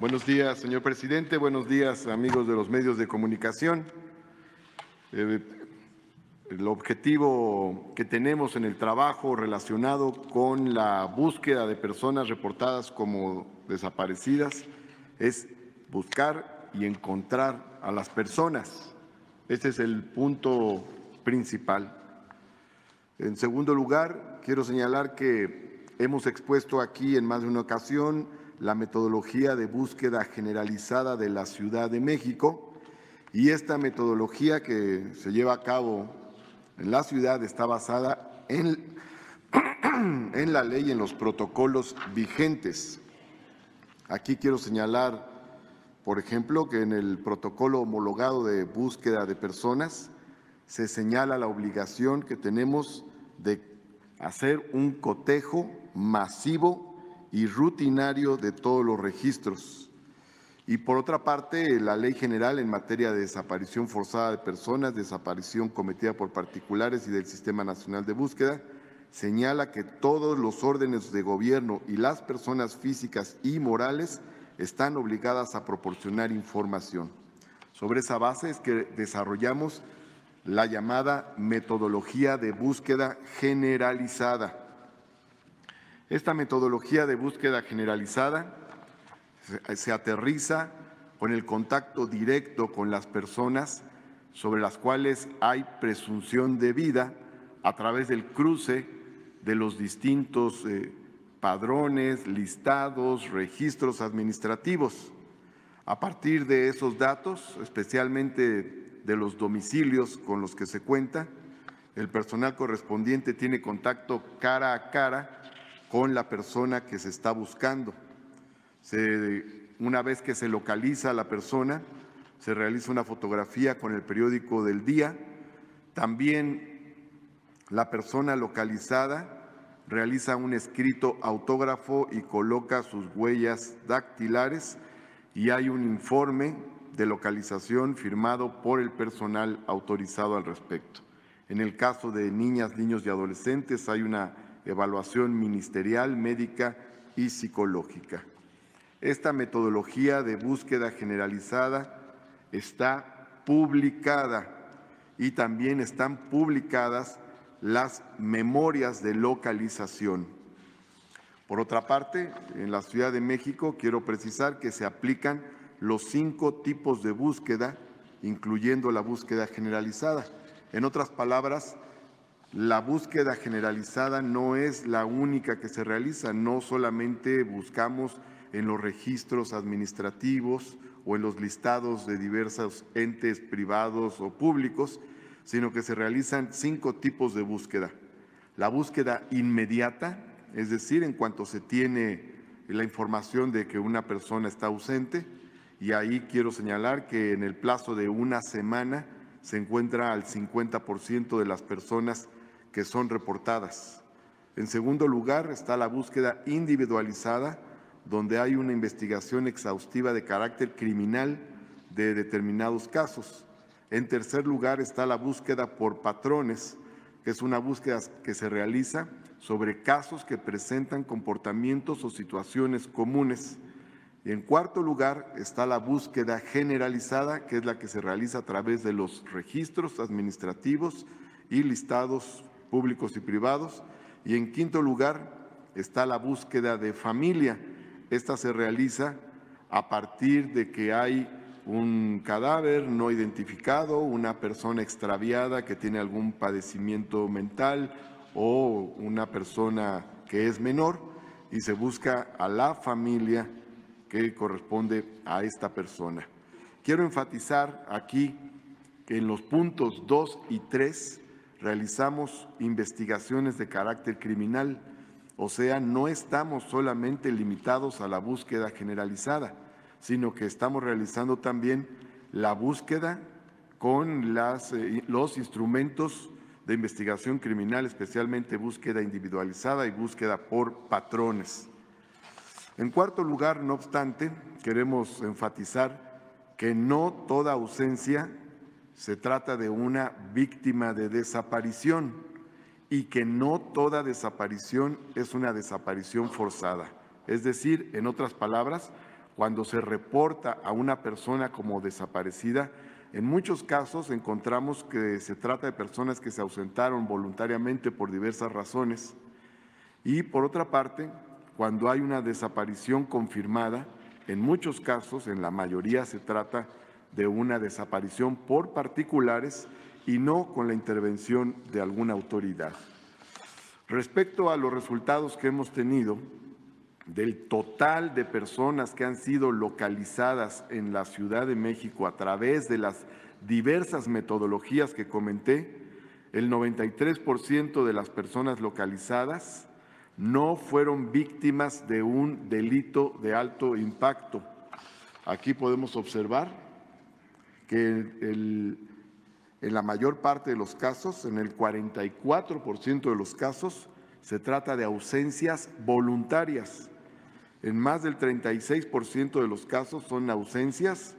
Buenos días, señor presidente. Buenos días, amigos de los medios de comunicación. Eh, el objetivo que tenemos en el trabajo relacionado con la búsqueda de personas reportadas como desaparecidas es buscar y encontrar a las personas. Este es el punto principal. En segundo lugar, quiero señalar que hemos expuesto aquí en más de una ocasión la metodología de búsqueda generalizada de la Ciudad de México y esta metodología que se lleva a cabo en la ciudad está basada en, en la ley en los protocolos vigentes. Aquí quiero señalar, por ejemplo, que en el protocolo homologado de búsqueda de personas se señala la obligación que tenemos de hacer un cotejo masivo y rutinario de todos los registros. Y por otra parte, la ley general en materia de desaparición forzada de personas, desaparición cometida por particulares y del Sistema Nacional de Búsqueda, señala que todos los órdenes de gobierno y las personas físicas y morales están obligadas a proporcionar información. Sobre esa base es que desarrollamos la llamada metodología de búsqueda generalizada, esta metodología de búsqueda generalizada se aterriza con el contacto directo con las personas sobre las cuales hay presunción de vida a través del cruce de los distintos eh, padrones, listados, registros administrativos. A partir de esos datos, especialmente de los domicilios con los que se cuenta, el personal correspondiente tiene contacto cara a cara con la persona que se está buscando. una vez que se localiza la persona, se realiza una fotografía con el periódico del día. También la persona localizada realiza un escrito autógrafo y coloca sus huellas dactilares y hay un informe de localización firmado por el personal autorizado al respecto. En el caso de niñas, niños y adolescentes hay una evaluación ministerial, médica y psicológica. Esta metodología de búsqueda generalizada está publicada y también están publicadas las memorias de localización. Por otra parte, en la Ciudad de México quiero precisar que se aplican los cinco tipos de búsqueda, incluyendo la búsqueda generalizada. En otras palabras, la búsqueda generalizada no es la única que se realiza, no solamente buscamos en los registros administrativos o en los listados de diversos entes privados o públicos, sino que se realizan cinco tipos de búsqueda. La búsqueda inmediata, es decir, en cuanto se tiene la información de que una persona está ausente, y ahí quiero señalar que en el plazo de una semana se encuentra al 50% de las personas que son reportadas. En segundo lugar está la búsqueda individualizada, donde hay una investigación exhaustiva de carácter criminal de determinados casos. En tercer lugar está la búsqueda por patrones, que es una búsqueda que se realiza sobre casos que presentan comportamientos o situaciones comunes. Y en cuarto lugar está la búsqueda generalizada, que es la que se realiza a través de los registros administrativos y listados públicos y privados. Y en quinto lugar está la búsqueda de familia. Esta se realiza a partir de que hay un cadáver no identificado, una persona extraviada que tiene algún padecimiento mental o una persona que es menor y se busca a la familia que corresponde a esta persona. Quiero enfatizar aquí que en los puntos 2 y 3 realizamos investigaciones de carácter criminal, o sea, no estamos solamente limitados a la búsqueda generalizada, sino que estamos realizando también la búsqueda con eh, los instrumentos de investigación criminal, especialmente búsqueda individualizada y búsqueda por patrones. En cuarto lugar, no obstante, queremos enfatizar que no toda ausencia se trata de una víctima de desaparición y que no toda desaparición es una desaparición forzada. Es decir, en otras palabras, cuando se reporta a una persona como desaparecida, en muchos casos encontramos que se trata de personas que se ausentaron voluntariamente por diversas razones. Y por otra parte, cuando hay una desaparición confirmada, en muchos casos, en la mayoría se trata de una desaparición por particulares y no con la intervención de alguna autoridad. Respecto a los resultados que hemos tenido del total de personas que han sido localizadas en la Ciudad de México a través de las diversas metodologías que comenté, el 93% de las personas localizadas no fueron víctimas de un delito de alto impacto. Aquí podemos observar que en la mayor parte de los casos, en el 44% de los casos, se trata de ausencias voluntarias. En más del 36% de los casos son ausencias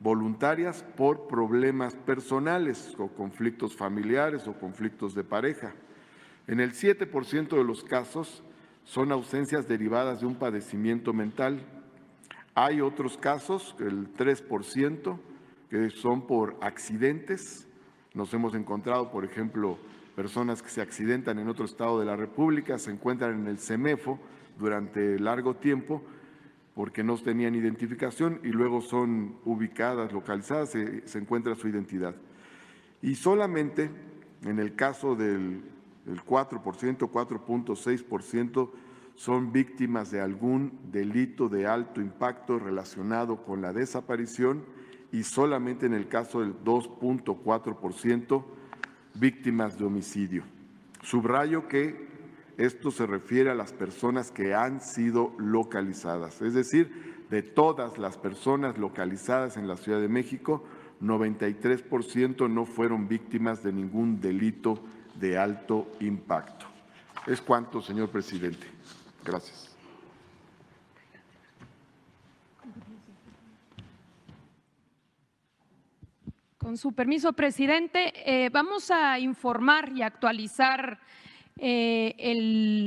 voluntarias por problemas personales o conflictos familiares o conflictos de pareja. En el 7% de los casos son ausencias derivadas de un padecimiento mental. Hay otros casos, el 3%, que son por accidentes. Nos hemos encontrado, por ejemplo, personas que se accidentan en otro estado de la República, se encuentran en el CEMEFO durante largo tiempo porque no tenían identificación y luego son ubicadas, localizadas, se, encuentra su identidad. Y solamente en el caso del 4%, 4.6% son víctimas de algún delito de alto impacto relacionado con la desaparición y solamente en el caso del 2.4% víctimas de homicidio. Subrayo que esto se refiere a las personas que han sido localizadas, es decir, de todas las personas localizadas en la Ciudad de México, 93% no fueron víctimas de ningún delito de alto impacto. Es cuanto, señor presidente. Gracias. Con su permiso, presidente, eh, vamos a informar y actualizar eh,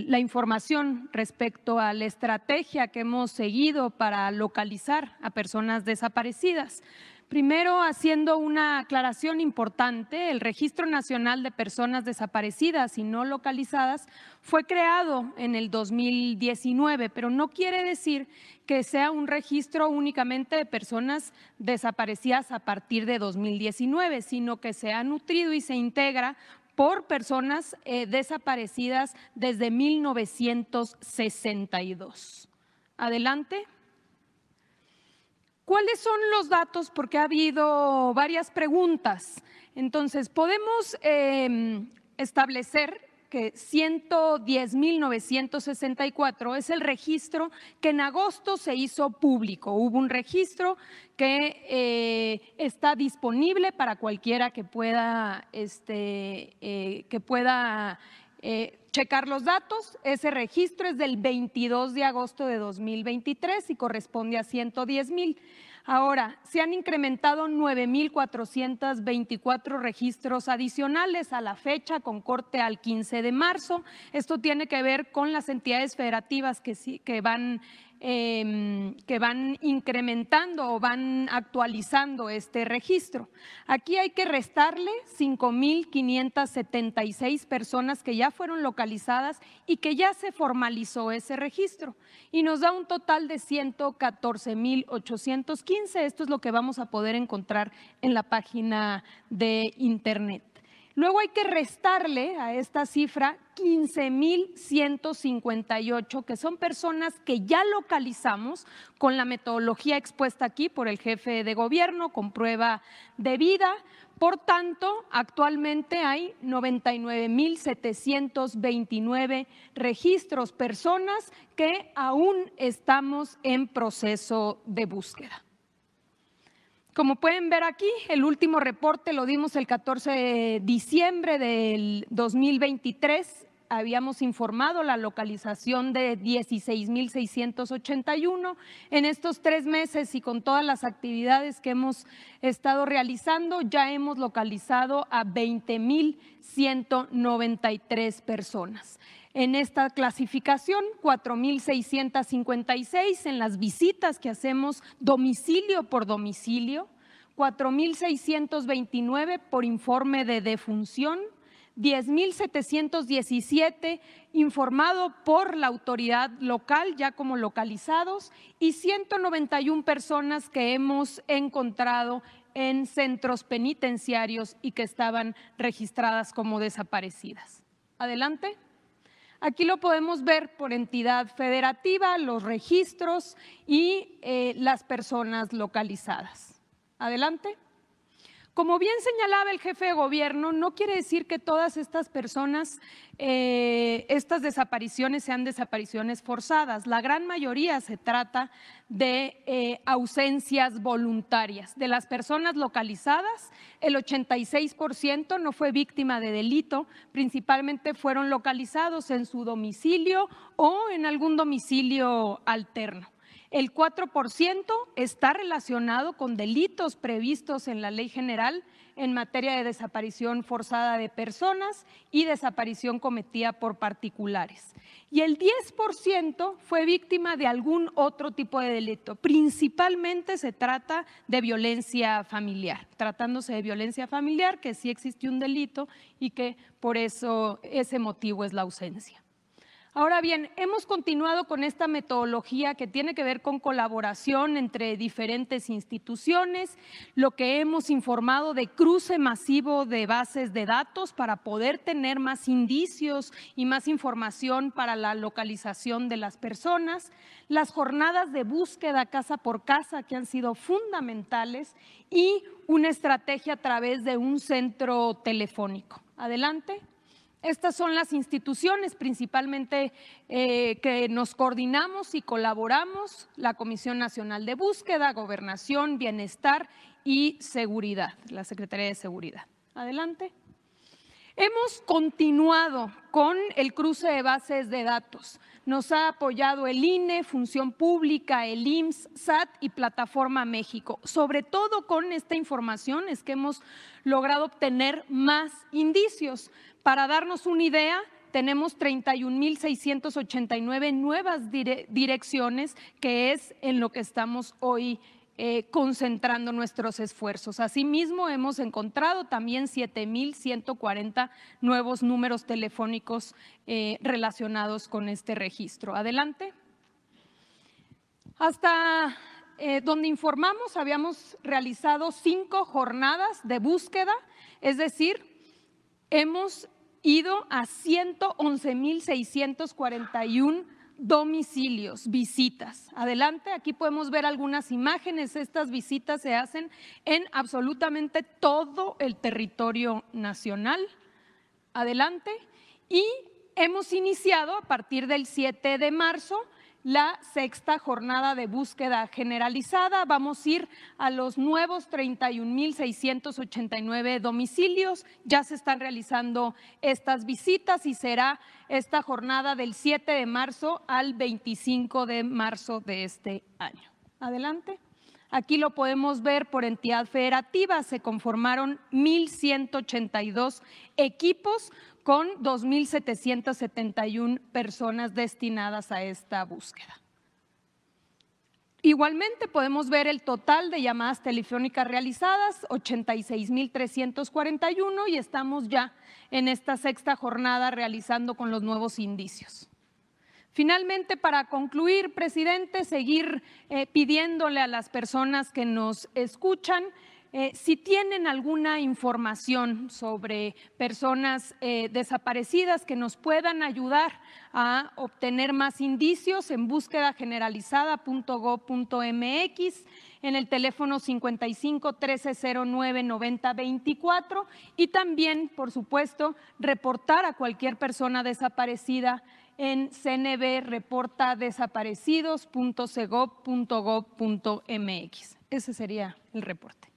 la información respecto a la estrategia que hemos seguido para localizar a personas desaparecidas. Primero, haciendo una aclaración importante, el Registro Nacional de Personas Desaparecidas y No Localizadas fue creado en el 2019, pero no quiere decir que sea un registro únicamente de personas desaparecidas a partir de 2019, sino que se ha nutrido y se integra por personas eh, desaparecidas desde 1962. Adelante. ¿Cuáles son los datos? Porque ha habido varias preguntas. Entonces, podemos em, establecer que 110.964 es el registro que en agosto se hizo público. Hubo un registro que eh, está disponible para cualquiera que pueda, este, eh, que pueda eh, checar los datos. Ese registro es del 22 de agosto de 2023 y corresponde a 110 mil. Ahora, se han incrementado 9.424 registros adicionales a la fecha con corte al 15 de marzo. Esto tiene que ver con las entidades federativas que, que van Em, que van incrementando o van actualizando este registro. Aquí hay que restarle 5.576 personas que ya fueron localizadas y que ya se formalizó ese registro. Y nos da un total de 114.815. Esto es lo que vamos a poder encontrar en la página de Internet. Luego hay que restarle a esta cifra 15.158, que son personas que ya localizamos con la metodología expuesta aquí por el jefe de gobierno, con prueba de vida. Por tanto, actualmente hay 99.729 registros, personas que aún estamos en proceso de búsqueda. Como pueden ver aquí, el último reporte lo dimos el 14 de diciembre del 2023. Habíamos informado la localización de 16.681. En estos tres meses y con todas las actividades que hemos estado realizando, ya hemos localizado a 20.193 personas en esta clasificación, 4.656 en las visitas que hacemos domicilio por domicilio, 4.629 por informe de defunción, 10.717 informado por la autoridad local, ya como localizados, y 191 personas que hemos encontrado en centros penitenciarios y que estaban registradas como desaparecidas. Adelante. Aquí lo podemos ver por entidad federativa, los registros y eh, las personas localizadas. Adelante. Como bien señalaba el jefe de gobierno, no quiere decir que todas estas personas, eh, estas desapariciones sean desapariciones forzadas. La gran mayoría se trata de eh, ausencias voluntarias. De las personas localizadas, el 86% no fue víctima de delito, principalmente fueron localizados en su domicilio o en algún domicilio alterno. El 4% está relacionado con delitos previstos en la ley general en materia de desaparición forzada de personas y desaparición cometida por particulares. Y el 10% fue víctima de algún otro tipo de delito. Principalmente se trata de violencia familiar, tratándose de violencia familiar, que sí existe un delito y que por eso ese motivo es la ausencia. Ahora bien, hemos continuado con esta metodología que tiene que ver con colaboración entre diferentes instituciones, lo que hemos informado de cruce masivo de bases de datos para poder tener más indicios y más información para la localización de las personas, las jornadas de búsqueda casa por casa que han sido fundamentales y una estrategia a través de un centro telefónico. Adelante. Estas son las instituciones principalmente eh, que nos coordinamos y colaboramos, la Comisión Nacional de Búsqueda, Gobernación, Bienestar y Seguridad, la Secretaría de Seguridad. Adelante. Hemos continuado con el cruce de bases de datos. Nos ha apoyado el INE, Función Pública, el IMSS, SAT y Plataforma México. Sobre todo con esta información es que hemos logrado obtener más indicios. Para darnos una idea, tenemos 31.689 nuevas direcciones, que es en lo que estamos hoy eh, concentrando nuestros esfuerzos. Asimismo, hemos encontrado también 7.140 nuevos números telefónicos eh, relacionados con este registro. Adelante. Hasta eh, donde informamos, habíamos realizado cinco jornadas de búsqueda, es decir, hemos ido a 111.641 domicilios, visitas. Adelante, aquí podemos ver algunas imágenes. Estas visitas se hacen en absolutamente todo el territorio nacional. Adelante. Y hemos iniciado a partir del 7 de marzo la sexta jornada de búsqueda generalizada. Vamos a ir a los nuevos 31.689 domicilios. Ya se están realizando estas visitas y será esta jornada del 7 de marzo al 25 de marzo de este año. Adelante. Aquí lo podemos ver por entidad federativa. Se conformaron 1.182 equipos con 2.771 personas destinadas a esta búsqueda. Igualmente podemos ver el total de llamadas telefónicas realizadas, 86.341, y estamos ya en esta sexta jornada realizando con los nuevos indicios. Finalmente, para concluir, presidente, seguir eh, pidiéndole a las personas que nos escuchan eh, si tienen alguna información sobre personas eh, desaparecidas que nos puedan ayudar a obtener más indicios en búsqueda generalizada.gov.mx, en el teléfono 55 1309 9024 y también, por supuesto, reportar a cualquier persona desaparecida en cnbreportadesaparecidos.segov.gov.mx. Ese sería el reporte.